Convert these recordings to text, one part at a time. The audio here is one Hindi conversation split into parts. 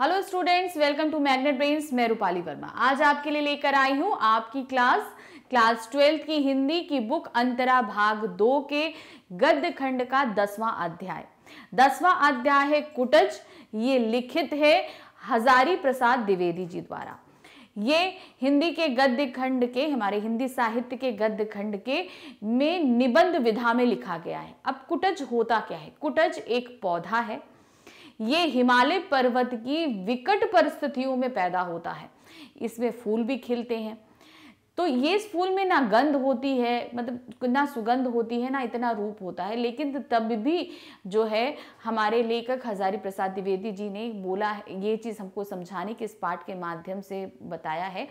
hello students welcome to Magnet Brains मैं रूपाली वर्मा आज आपके लिए लेकर आई हूँ आपकी क्लास क्लास ट्वेल्थ की हिंदी की बुक अंतरा भाग दो के गद्य खंड का दसवां अध्याय दसवां अध्याय है कुटज ये लिखित है हजारी प्रसाद द्विवेदी जी द्वारा ये हिंदी के गद्य खंड के हमारे हिंदी साहित्य के गद्य खंड के में निबंध विधा में लिखा गया है अब कुटज होता क्या है कुटज एक पौधा है ये हिमालय पर्वत की विकट परिस्थितियों में पैदा होता है इसमें फूल भी खिलते हैं तो ये इस फूल में ना गंध होती है मतलब ना सुगंध होती है ना इतना रूप होता है लेकिन तब भी जो है हमारे लेखक हजारी प्रसाद द्विवेदी जी ने बोला ये चीज़ हमको समझाने के इस पाठ के माध्यम से बताया है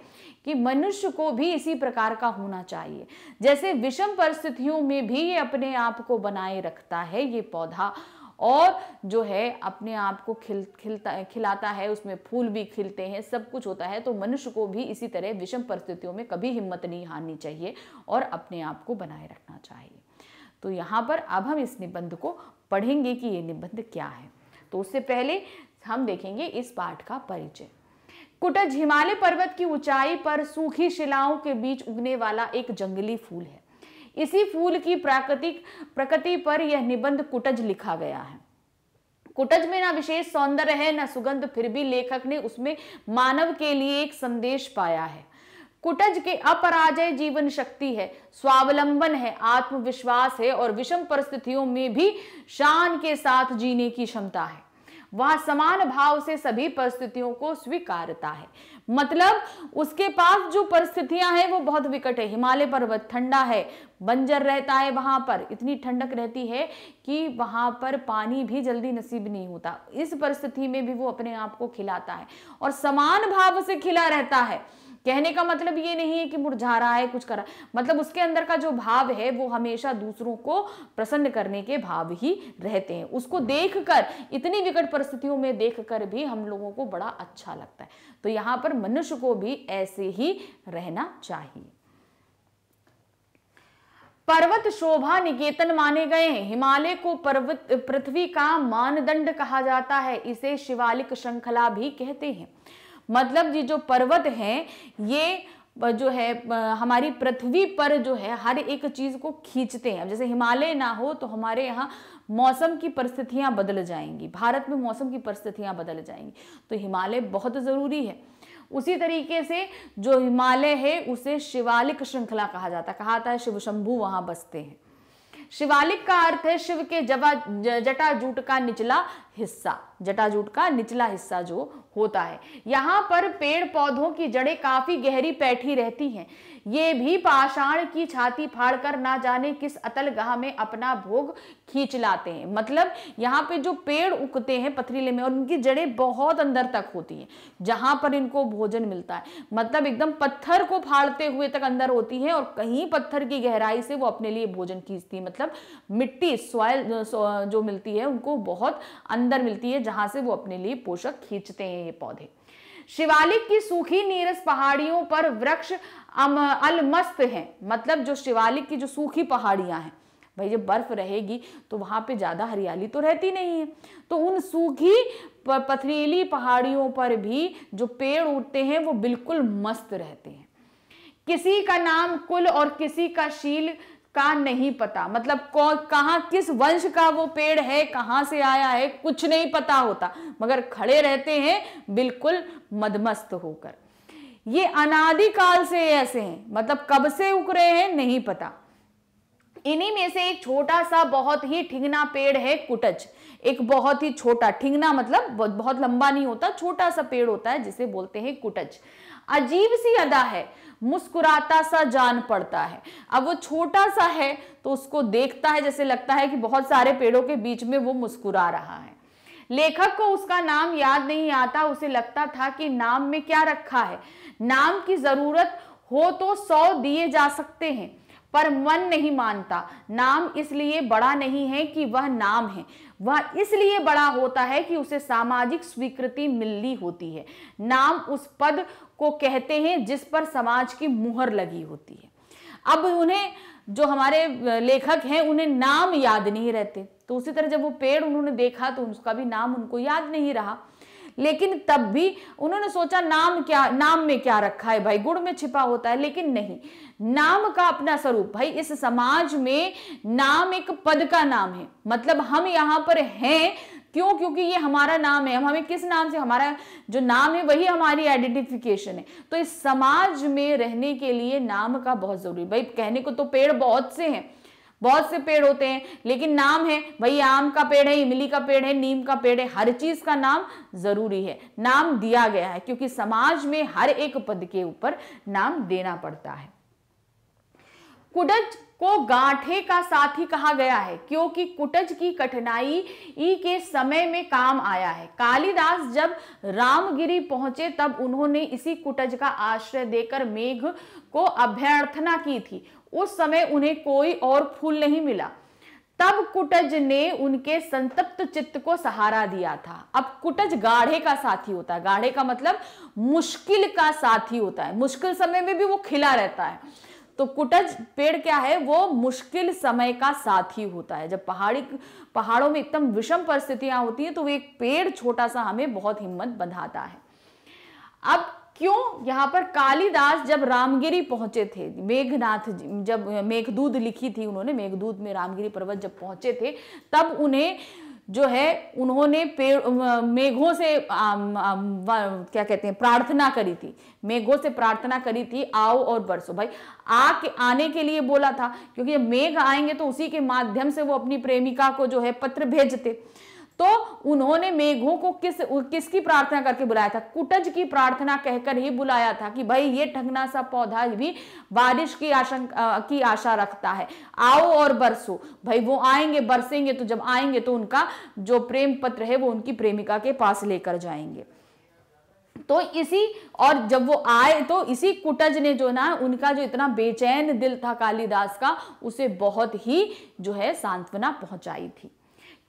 कि मनुष्य को भी इसी प्रकार का होना चाहिए जैसे विषम परिस्थितियों में भी ये अपने आप को बनाए रखता है ये पौधा और जो है अपने आप को खिल खिलता खिलाता है उसमें फूल भी खिलते हैं सब कुछ होता है तो मनुष्य को भी इसी तरह विषम परिस्थितियों में कभी हिम्मत नहीं हारनी चाहिए और अपने आप को बनाए रखना चाहिए तो यहाँ पर अब हम इस निबंध को पढ़ेंगे कि ये निबंध क्या है तो उससे पहले हम देखेंगे इस पाठ का परिचय कुटज हिमालय पर्वत की ऊंचाई पर सूखी शिलाओं के बीच उगने वाला एक जंगली फूल है इसी फूल की प्राकृतिक प्रकृति पर यह निबंध कुटज लिखा गया है कुटज में ना विशेष सौंदर्य है ना सुगंध फिर भी लेखक ने उसमें मानव के लिए एक संदेश पाया है कुटज के अपराजय जीवन शक्ति है स्वावलंबन है आत्मविश्वास है और विषम परिस्थितियों में भी शान के साथ जीने की क्षमता है वह समान भाव से सभी परिस्थितियों को स्वीकारता है मतलब उसके पास जो परिस्थितियां हैं वो बहुत विकट है हिमालय पर्वत ठंडा है बंजर रहता है वहां पर इतनी ठंडक रहती है कि वहां पर पानी भी जल्दी नसीब नहीं होता इस परिस्थिति में भी वो अपने आप को खिलाता है और समान भाव से खिला रहता है कहने का मतलब ये नहीं है कि मुरझा रहा है कुछ कर रहा है मतलब उसके अंदर का जो भाव है वो हमेशा दूसरों को प्रसन्न करने के भाव ही रहते हैं उसको देख कर इतनी विकट परिस्थितियों में देख कर भी हम लोगों को बड़ा अच्छा लगता है तो यहाँ पर मनुष्य को भी ऐसे ही रहना चाहिए पर्वत शोभा निकेतन माने गए हैं हिमालय को पर्वत पृथ्वी का मानदंड कहा जाता है इसे शिवालिक श्रृंखला भी कहते हैं मतलब ये जो पर्वत हैं ये जो है हमारी पृथ्वी पर जो है हर एक चीज़ को खींचते हैं जैसे हिमालय ना हो तो हमारे यहाँ मौसम की परिस्थितियाँ बदल जाएंगी भारत में मौसम की परिस्थितियाँ बदल जाएंगी तो हिमालय बहुत ज़रूरी है उसी तरीके से जो हिमालय है उसे शिवालिक श्रृंखला कहा जाता है कहा जाता है शिव शंभू वहाँ बसते हैं शिवालिक का अर्थ है शिव के जवा जटाजूट का निचला हिस्सा जटाजूट का निचला हिस्सा जो होता है यहां पर पेड़ पौधों की जड़ें काफी गहरी पैठी रहती हैं ये भी पाषाण की छाती फाड़कर ना जाने किस अतल गाह में अपना भोग खींच लाते हैं मतलब यहाँ पे जो पेड़ उगते हैं पथरीले में और उनकी जड़ें बहुत अंदर तक होती हैं जहाँ पर इनको भोजन मिलता है मतलब एकदम पत्थर को फाड़ते हुए तक अंदर होती है और कहीं पत्थर की गहराई से वो अपने लिए भोजन खींचती है मतलब मिट्टी सॉयल जो मिलती है उनको बहुत अंदर मिलती है जहाँ से वो अपने लिए पोषक खींचते हैं ये पौधे शिवालिक की सूखी नीरस पहाड़ियों पर वृक्ष अलमस्त हैं मतलब जो शिवालिक की जो सूखी पहाड़ियां हैं भाई जब बर्फ रहेगी तो वहां पे ज्यादा हरियाली तो रहती नहीं है तो उन सूखी पथरीली पहाड़ियों पर भी जो पेड़ उठते हैं वो बिल्कुल मस्त रहते हैं किसी का नाम कुल और किसी का शील का नहीं पता मतलब कहाँ किस वंश का वो पेड़ है कहाँ से आया है कुछ नहीं पता होता मगर खड़े रहते हैं बिल्कुल मदमस्त होकर ये अनादिकाल से ऐसे हैं मतलब कब से उग रहे हैं नहीं पता इन्हीं में से एक छोटा सा बहुत ही ठिंगना पेड़ है कुटच एक बहुत ही छोटा ठिंगना मतलब बहुत लंबा नहीं होता छोटा सा पेड़ होता है जिसे बोलते हैं कुटच अजीब सी अदा है मुस्कुराता सा जान पड़ता है अब वो छोटा सा है तो उसको देखता है जैसे लगता है कि बहुत सारे पेड़ों के बीच में वो मुस्कुरा रहा है लेखक को उसका नाम याद नहीं आता उसे लगता था कि नाम में क्या रखा है नाम की जरूरत हो तो सौ दिए जा सकते हैं पर मन नहीं मानता नाम इसलिए बड़ा नहीं है कि वह नाम है वह इसलिए बड़ा होता है कि उसे सामाजिक स्वीकृति मिलनी होती है नाम उस पद को कहते हैं जिस पर समाज की मुहर लगी होती है अब उन्हें जो हमारे लेखक हैं उन्हें नाम याद नहीं रहते तो उसी तरह जब वो पेड़ उन्होंने देखा तो उसका भी नाम उनको याद नहीं रहा लेकिन तब भी उन्होंने सोचा नाम क्या नाम में क्या रखा है भाई गुड़ में छिपा होता है लेकिन नहीं नाम का अपना स्वरूप भाई इस समाज में नाम एक पद का नाम है मतलब हम यहां पर हैं क्यों क्योंकि ये हमारा नाम है हम हमें किस नाम से हमारा जो नाम है वही हमारी आइडेंटिफिकेशन है तो इस समाज में रहने के लिए नाम का बहुत जरूरी भाई कहने को तो पेड़ बहुत से हैं बहुत से पेड़ होते हैं लेकिन नाम है भाई आम का पेड़ है इमली का पेड़ है नीम का पेड़ है हर चीज का नाम जरूरी है नाम दिया गया है क्योंकि समाज में हर एक पद के ऊपर नाम देना पड़ता है कुडज को गांठे का साथी कहा गया है क्योंकि कुटज की कठिनाई ई के समय में काम आया है कालिदास जब रामगिरी पहुंचे तब उन्होंने इसी कुटज का आश्रय देकर मेघ को अभ्यर्थना की थी उस समय उन्हें कोई और फूल नहीं मिला तब कुटज ने उनके संतप्त चित्त को सहारा दिया था अब कुटज गाढ़े का साथी होता है गाढ़े का मतलब मुश्किल का साथी होता है मुश्किल समय में भी वो खिला रहता है तो कुटज पेड़ क्या है वो मुश्किल समय का साथी होता है जब पहाड़ी पहाड़ों में एकदम विषम परिस्थितियां होती हैं तो वो एक पेड़ छोटा सा हमें बहुत हिम्मत बंधाता है अब क्यों यहाँ पर कालिदास जब रामगिरी पहुंचे थे मेघनाथ जब मेघदूत लिखी थी उन्होंने मेघदूत में रामगिरी पर्वत जब पहुंचे थे तब उन्हें जो है उन्होंने पेड़ मेघों से आम, आम, क्या कहते हैं प्रार्थना करी थी मेघों से प्रार्थना करी थी आओ और बरसो भाई आ के आने के लिए बोला था क्योंकि मेघ आएंगे तो उसी के माध्यम से वो अपनी प्रेमिका को जो है पत्र भेजते तो उन्होंने मेघों को किस किसकी प्रार्थना करके बुलाया था कुटज की प्रार्थना कहकर ही बुलाया था कि भाई ये ठगना सा पौधा भी बारिश की आशंका की आशा रखता है आओ और बरसो भाई वो आएंगे बरसेंगे तो जब आएंगे तो उनका जो प्रेम पत्र है वो उनकी प्रेमिका के पास लेकर जाएंगे तो इसी और जब वो आए तो इसी कुटज ने जो ना उनका जो इतना बेचैन दिल था कालिदास का उसे बहुत ही जो है सांत्वना पहुंचाई थी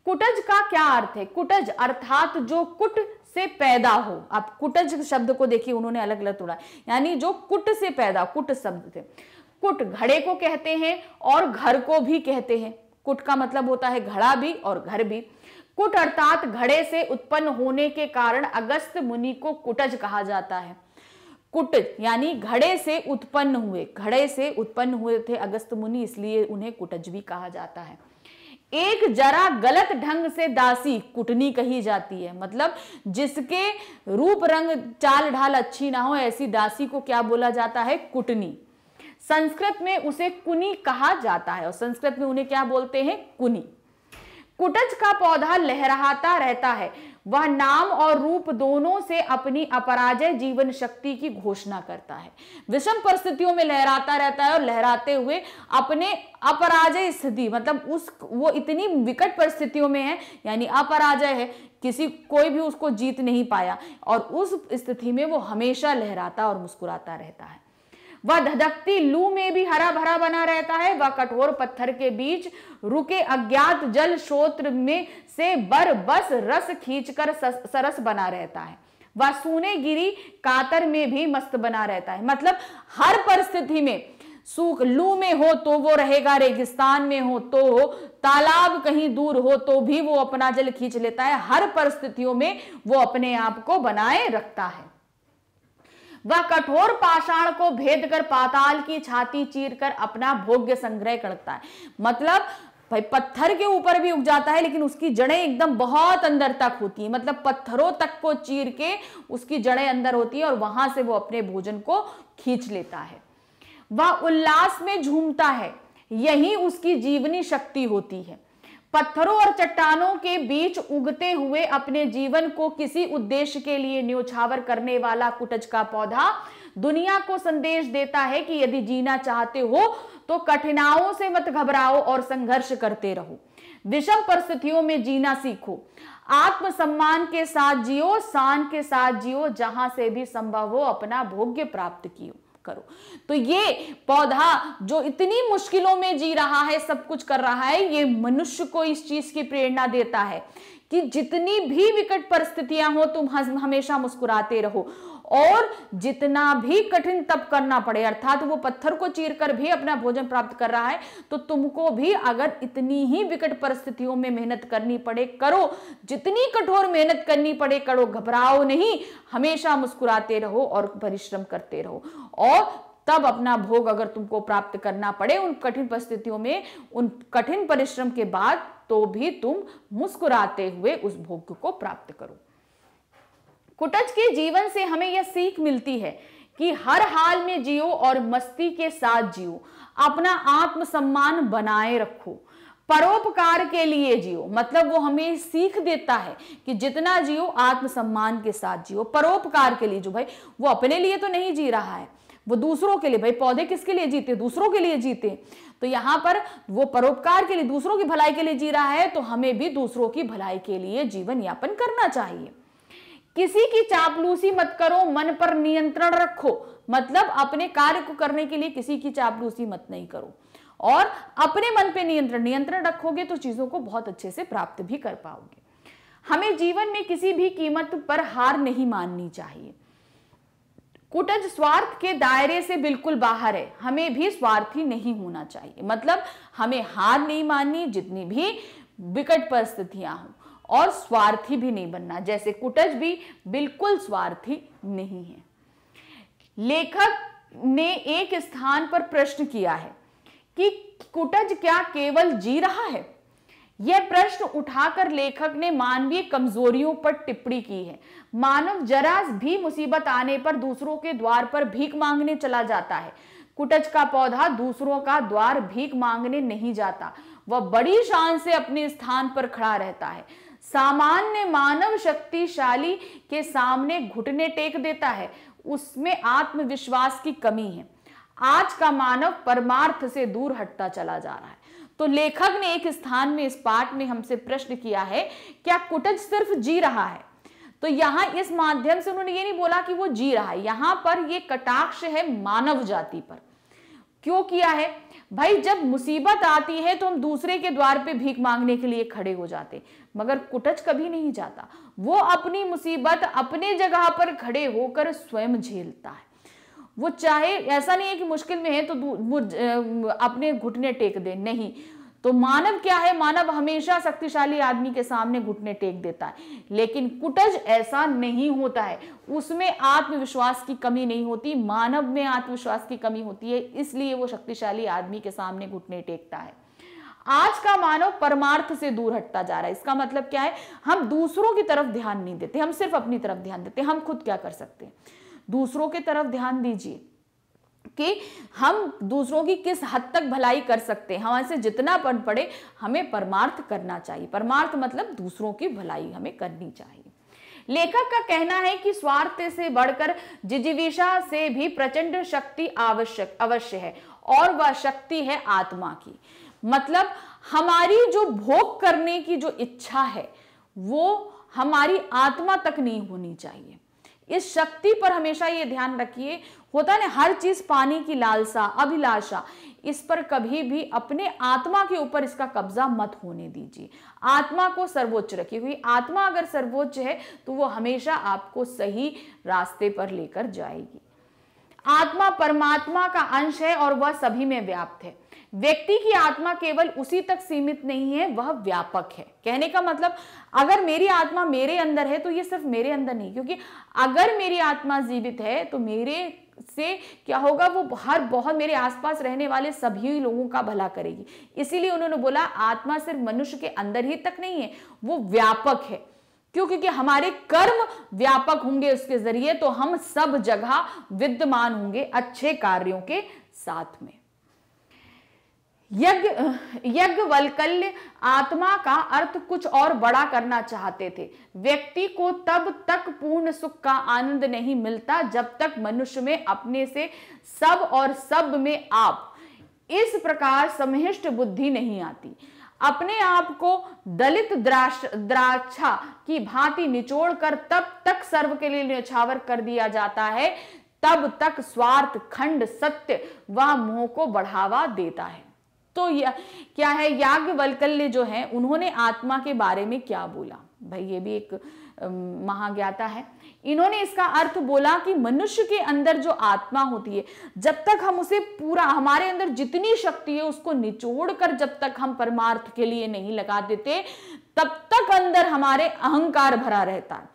कुटज का क्या अर्थ है कुटज अर्थात जो कुट से पैदा हो आप कुटज शब्द को देखिए उन्होंने अलग अलग तोड़ा यानी जो कुट से पैदा कुट शब्द थे कुट घड़े को कहते हैं और घर को भी कहते हैं कुट का मतलब होता है घड़ा भी और घर भी कुट अर्थात घड़े से उत्पन्न होने के कारण अगस्त मुनि को कुटज कहा जाता है कुट यानी घड़े से उत्पन्न हुए घड़े से उत्पन्न हुए थे अगस्त मुनि इसलिए उन्हें कुटज भी कहा जाता है एक जरा गलत ढंग से दासी कुटनी कही जाती है मतलब जिसके रूप रंग चाल ढाल अच्छी ना हो ऐसी दासी को क्या बोला जाता है कुटनी संस्कृत में उसे कुनी कहा जाता है और संस्कृत में उन्हें क्या बोलते हैं कुनी कुटज का पौधा लहराता रहता है वह नाम और रूप दोनों से अपनी अपराजय जीवन शक्ति की घोषणा करता है विषम परिस्थितियों में लहराता रहता है और लहराते हुए अपने अपराजय स्थिति मतलब उस वो इतनी विकट परिस्थितियों में है यानी अपराजय है किसी कोई भी उसको जीत नहीं पाया और उस स्थिति में वो हमेशा लहराता और मुस्कुराता रहता है वह धधकती लू में भी हरा भरा बना रहता है वह कठोर पत्थर के बीच रुके अज्ञात जल श्रोत्र में से बर बस रस खींचकर सरस बना रहता है वह सूने गिरी कातर में भी मस्त बना रहता है मतलब हर परिस्थिति में सूख लू में हो तो वो रहेगा रेगिस्तान में हो तो हो तालाब कहीं दूर हो तो भी वो अपना जल खींच लेता है हर परिस्थितियों में वो अपने आप को बनाए रखता है वह कठोर पाषाण को भेद कर पाताल की छाती चीर कर अपना भोग्य संग्रह करता है मतलब भाई पत्थर के ऊपर भी उग जाता है लेकिन उसकी जड़ें एकदम बहुत अंदर तक होती है मतलब पत्थरों तक को चीर के उसकी जड़ें अंदर होती है और वहां से वो अपने भोजन को खींच लेता है वह उल्लास में झूमता है यही उसकी जीवनी शक्ति होती है पत्थरों और चट्टानों के बीच उगते हुए अपने जीवन को किसी उद्देश्य के लिए न्योछावर करने वाला कुटज का पौधा दुनिया को संदेश देता है कि यदि जीना चाहते हो तो कठिनाइयों से मत घबराओ और संघर्ष करते रहो विषम परिस्थितियों में जीना सीखो आत्मसम्मान के साथ जियो शान के साथ जियो जहां से भी संभव हो अपना भोग्य प्राप्त कियो करो तो ये पौधा जो इतनी मुश्किलों में जी रहा है सब कुछ कर रहा है ये मनुष्य को इस चीज की प्रेरणा देता है कि जितनी भी विकट परिस्थितियां हो तुम हमेशा मुस्कुराते रहो और जितना भी कठिन तप करना पड़े अर्थात वो पत्थर को चीर कर भी अपना भोजन प्राप्त कर रहा है तो तुमको भी अगर इतनी ही विकट परिस्थितियों में मेहनत करनी पड़े करो जितनी कठोर मेहनत करनी पड़े करो घबराओ नहीं हमेशा मुस्कुराते रहो और परिश्रम करते रहो और तब अपना भोग अगर तुमको प्राप्त करना पड़े उन कठिन परिस्थितियों में उन कठिन परिश्रम के बाद तो भी तुम मुस्कुराते हुए उस भोग को प्राप्त करो कुटज के जीवन से हमें यह सीख मिलती है कि हर हाल में जियो और मस्ती के साथ जियो अपना आत्मसम्मान बनाए रखो परोपकार के लिए जियो मतलब वो हमें सीख देता है कि जितना जियो आत्मसम्मान के साथ जियो परोपकार के लिए जो भाई वो अपने लिए तो नहीं जी रहा है वो दूसरों के लिए भाई पौधे किसके लिए जीते दूसरों के लिए जीते तो यहाँ पर वो परोपकार के लिए दूसरों की भलाई के लिए जी रहा है तो हमें भी दूसरों की भलाई के लिए जीवन यापन करना चाहिए किसी की चापलूसी मत करो मन पर नियंत्रण रखो मतलब अपने कार्य को करने के लिए किसी की चापलूसी मत नहीं करो और अपने मन पे नियंत्रण नियंत्रण रखोगे तो चीजों को बहुत अच्छे से प्राप्त भी कर पाओगे हमें जीवन में किसी भी कीमत पर हार नहीं माननी चाहिए कुटज स्वार्थ के दायरे से बिल्कुल बाहर है हमें भी स्वार्थी नहीं होना चाहिए मतलब हमें हार नहीं माननी जितनी भी विकट परिस्थितियां हों और स्वार्थी भी नहीं बनना जैसे कुटज भी बिल्कुल स्वार्थी नहीं है लेखक ने एक स्थान पर प्रश्न किया है कि कुटज क्या केवल जी रहा है यह प्रश्न उठाकर लेखक ने मानवीय कमजोरियों पर टिप्पणी की है मानव जरा भी मुसीबत आने पर दूसरों के द्वार पर भीख मांगने चला जाता है कुटज का पौधा दूसरों का द्वार भीख मांगने नहीं जाता वह बड़ी शान से अपने स्थान पर खड़ा रहता है सामान्य मानव शक्तिशाली के सामने घुटने टेक देता है उसमें आत्मविश्वास की कमी है आज का मानव परमार्थ से दूर हटता चला जा रहा है तो लेखक ने एक स्थान में इस पाठ में हमसे प्रश्न किया है क्या कुटज सिर्फ जी रहा है तो यहां इस माध्यम से उन्होंने ये नहीं बोला कि वो जी रहा है यहां पर ये कटाक्ष है मानव जाति पर क्यों किया है भाई जब मुसीबत आती है तो हम दूसरे के द्वार पे भीख मांगने के लिए खड़े हो जाते मगर कुटच कभी नहीं जाता वो अपनी मुसीबत अपने जगह पर खड़े होकर स्वयं झेलता है वो चाहे ऐसा नहीं है कि मुश्किल में है तो अपने घुटने टेक दे नहीं तो मानव क्या है मानव हमेशा शक्तिशाली आदमी के सामने घुटने टेक देता है लेकिन कुटज ऐसा नहीं होता है उसमें आत्मविश्वास की कमी नहीं होती मानव में आत्मविश्वास की कमी होती है इसलिए वो शक्तिशाली आदमी के सामने घुटने टेकता है आज का मानव परमार्थ से दूर हटता जा रहा है इसका मतलब क्या है हम दूसरों की तरफ ध्यान नहीं देते हम सिर्फ अपनी तरफ ध्यान देते हम खुद क्या कर सकते हैं दूसरों के तरफ ध्यान दीजिए कि हम दूसरों की किस हद तक भलाई कर सकते हैं हमारे से जितना पन पड़े हमें परमार्थ करना चाहिए परमार्थ मतलब दूसरों की भलाई हमें करनी चाहिए लेखक का कहना है कि स्वार्थ से बढ़कर जिजीविषा से भी प्रचंड शक्ति आवश्यक अवश्य है और वह शक्ति है आत्मा की मतलब हमारी जो भोग करने की जो इच्छा है वो हमारी आत्मा तक नहीं होनी चाहिए इस शक्ति पर हमेशा ये ध्यान रखिए होता ना हर चीज पानी की लालसा अभिलाषा इस पर कभी भी अपने आत्मा के ऊपर इसका कब्जा मत होने दीजिए आत्मा को सर्वोच्च रखिए क्योंकि आत्मा अगर सर्वोच्च है तो वो हमेशा आपको सही रास्ते पर लेकर जाएगी आत्मा परमात्मा का अंश है और वह सभी में व्याप्त है व्यक्ति की आत्मा केवल उसी तक सीमित नहीं है वह व्यापक है कहने का मतलब अगर मेरी आत्मा मेरे अंदर है तो ये सिर्फ मेरे अंदर नहीं क्योंकि अगर मेरी आत्मा जीवित है तो मेरे से क्या होगा वो हर बहुत मेरे आसपास रहने वाले सभी लोगों का भला करेगी इसीलिए उन्होंने बोला आत्मा सिर्फ मनुष्य के अंदर ही तक नहीं है वो व्यापक है क्यों क्योंकि हमारे कर्म व्यापक होंगे उसके जरिए तो हम सब जगह विद्यमान होंगे अच्छे कार्यों के साथ में यज्ञ यज्ञ वल्कल्य आत्मा का अर्थ कुछ और बड़ा करना चाहते थे व्यक्ति को तब तक पूर्ण सुख का आनंद नहीं मिलता जब तक मनुष्य में अपने से सब और सब में आप इस प्रकार समहिष्ट बुद्धि नहीं आती अपने आप को दलित द्राक्षा की भांति कर तब तक सर्व के लिए निछावर कर दिया जाता है तब तक स्वार्थ खंड सत्य व मोह को बढ़ावा देता है तो या, क्या है याज्ञवल्कल्य जो है उन्होंने आत्मा के बारे में क्या बोला भाई ये भी एक महाज्ञाता है इन्होंने इसका अर्थ बोला कि मनुष्य के अंदर जो आत्मा होती है जब तक हम उसे पूरा हमारे अंदर जितनी शक्ति है उसको निचोड़ कर जब तक हम परमार्थ के लिए नहीं लगा देते तब तक अंदर हमारे अहंकार भरा रहता है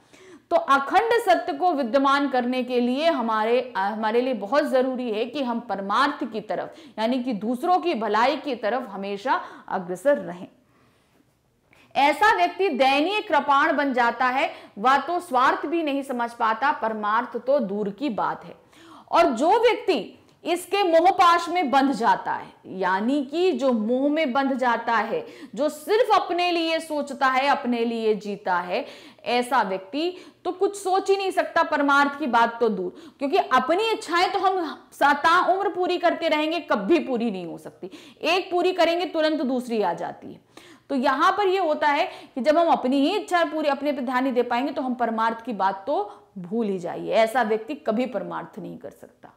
तो अखंड सत्य को विद्यमान करने के लिए हमारे हमारे लिए बहुत जरूरी है कि हम परमार्थ की तरफ यानी कि दूसरों की भलाई की तरफ हमेशा अग्रसर रहें ऐसा व्यक्ति दयनीय कृपाण बन जाता है वह तो स्वार्थ भी नहीं समझ पाता परमार्थ तो दूर की बात है और जो व्यक्ति इसके मोहपाश में बंध जाता है यानी कि जो मोह में बंध जाता है जो सिर्फ अपने लिए सोचता है अपने लिए जीता है ऐसा व्यक्ति तो कुछ सोच ही नहीं सकता परमार्थ की बात तो दूर क्योंकि अपनी इच्छाएं तो हम सता उम्र पूरी करते रहेंगे कभी पूरी नहीं हो सकती एक पूरी करेंगे तुरंत दूसरी आ जाती है तो यहां पर यह होता है कि जब हम अपनी ही इच्छा पूरी अपने पर ध्यान नहीं दे पाएंगे तो हम परमार्थ की बात तो भूल ही जाइए ऐसा व्यक्ति कभी परमार्थ नहीं कर सकता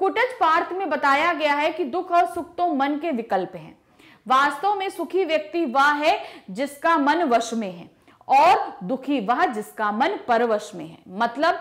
कुटज पार्थ में बताया गया है कि दुख और सुख तो मन के विकल्प हैं वास्तव में सुखी व्यक्ति वह है जिसका मन वश में है और दुखी वह जिसका मन परवश में है मतलब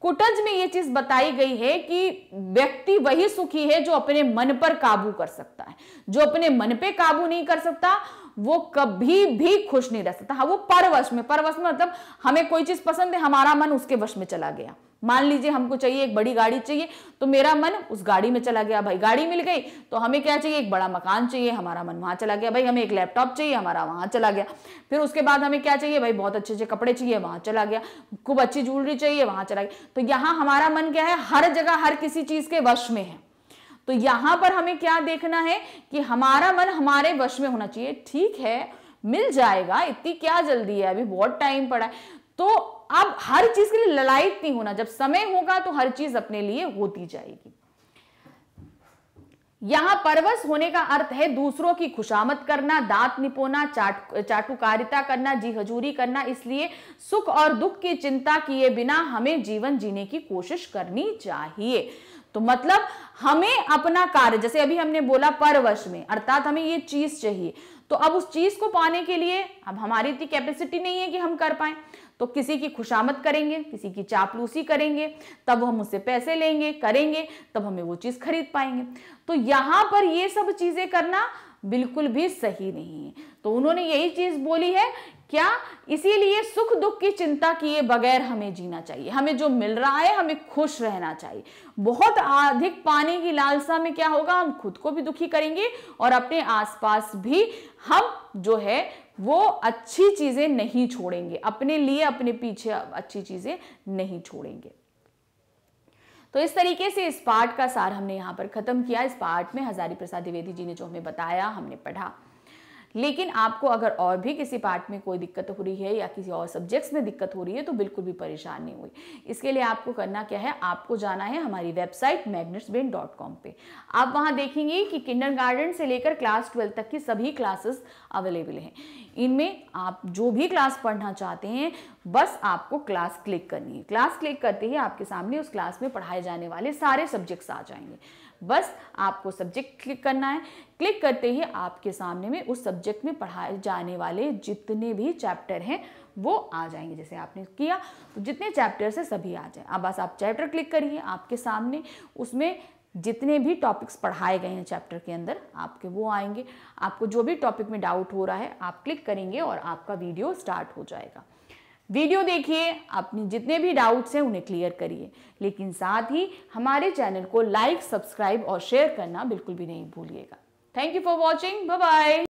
कुटज में ये चीज बताई गई है कि व्यक्ति वही सुखी है जो अपने मन पर काबू कर सकता है जो अपने मन पे काबू नहीं कर सकता वो कभी भी खुश नहीं रह सकता हाँ वो परवश में परवश में मतलब हमें कोई चीज पसंद है हमारा मन उसके वश में चला गया मान लीजिए हमको चाहिए एक बड़ी गाड़ी चाहिए तो मेरा मन उस गाड़ी में चला गया भाई गाड़ी मिल गई तो हमें क्या चाहिए एक बड़ा मकान चाहिए हमारा मन वहाँ चला गया भाई हमें एक लैपटॉप चाहिए हमारा वहाँ चला गया फिर उसके बाद हमें क्या चाहिए भाई बहुत अच्छे अच्छे कपड़े चाहिए वहाँ चला गया खूब अच्छी ज्वेलरी चाहिए वहाँ चला गया तो यहाँ हमारा मन क्या है हर जगह हर किसी चीज़ के वश में है तो यहां पर हमें क्या देखना है कि हमारा मन हमारे वश में होना चाहिए ठीक है मिल जाएगा इतनी क्या जल्दी है अभी बहुत टाइम पड़ा है तो अब हर चीज के लिए लड़ाई नहीं होना जब समय होगा तो हर चीज अपने लिए होती जाएगी यहां परवश होने का अर्थ है दूसरों की खुशामत करना दांत निपोना चाट चाटुकारिता करना जी हजूरी करना इसलिए सुख और दुख की चिंता किए बिना हमें जीवन जीने की कोशिश करनी चाहिए तो मतलब हमें अपना कार्य जैसे अभी हमने बोला परवश में अर्थात हमें ये चीज चाहिए तो अब उस चीज को पाने के लिए अब हमारी इतनी कैपेसिटी नहीं है कि हम कर पाए तो किसी की खुशामद करेंगे किसी की चापलूसी करेंगे तब हम उससे पैसे लेंगे करेंगे तब हमें वो चीज खरीद पाएंगे तो यहां पर ये सब चीजें करना बिल्कुल भी सही नहीं है तो उन्होंने यही चीज बोली है क्या इसीलिए सुख दुख की चिंता किए बगैर हमें जीना चाहिए हमें जो मिल रहा है हमें खुश रहना चाहिए बहुत अधिक पाने की लालसा में क्या होगा हम खुद को भी दुखी करेंगे और अपने आसपास भी हम जो है वो अच्छी चीज़ें नहीं छोड़ेंगे अपने लिए अपने पीछे अच्छी चीज़ें नहीं छोड़ेंगे तो इस तरीके से इस पाठ का सार हमने यहां पर खत्म किया इस पाठ में हजारी प्रसाद द्विवेदी जी ने जो हमें बताया हमने पढ़ा लेकिन आपको अगर और भी किसी पार्ट में कोई दिक्कत हो रही है या किसी और सब्जेक्ट्स में दिक्कत हो रही है तो बिल्कुल भी परेशान नहीं हुई इसके लिए आपको करना क्या है आपको जाना है हमारी वेबसाइट मैग्नेट्सबेन डॉट कॉम पर आप वहाँ देखेंगे कि किंडर गार्डन से लेकर क्लास ट्वेल्व तक की सभी क्लासेस अवेलेबल हैं इनमें आप जो भी क्लास पढ़ना चाहते हैं बस आपको क्लास क्लिक करनी है क्लास क्लिक करते ही आपके सामने उस क्लास में पढ़ाए जाने वाले सारे सब्जेक्ट्स आ जाएंगे बस आपको सब्जेक्ट क्लिक करना है क्लिक करते ही आपके सामने में उस सब्जेक्ट में पढ़ाए जाने वाले जितने भी चैप्टर हैं वो आ जाएंगे जैसे आपने किया तो जितने चैप्टर्स हैं सभी आ जाए अब बस आप चैप्टर क्लिक करिए आपके सामने उसमें जितने भी टॉपिक्स पढ़ाए गए हैं चैप्टर के अंदर आपके वो आएंगे आपको जो भी टॉपिक में डाउट हो रहा है आप क्लिक करेंगे और आपका वीडियो स्टार्ट हो जाएगा वीडियो देखिए अपनी जितने भी डाउट्स हैं उन्हें क्लियर करिए लेकिन साथ ही हमारे चैनल को लाइक सब्सक्राइब और शेयर करना बिल्कुल भी नहीं भूलिएगा thank you for watching bye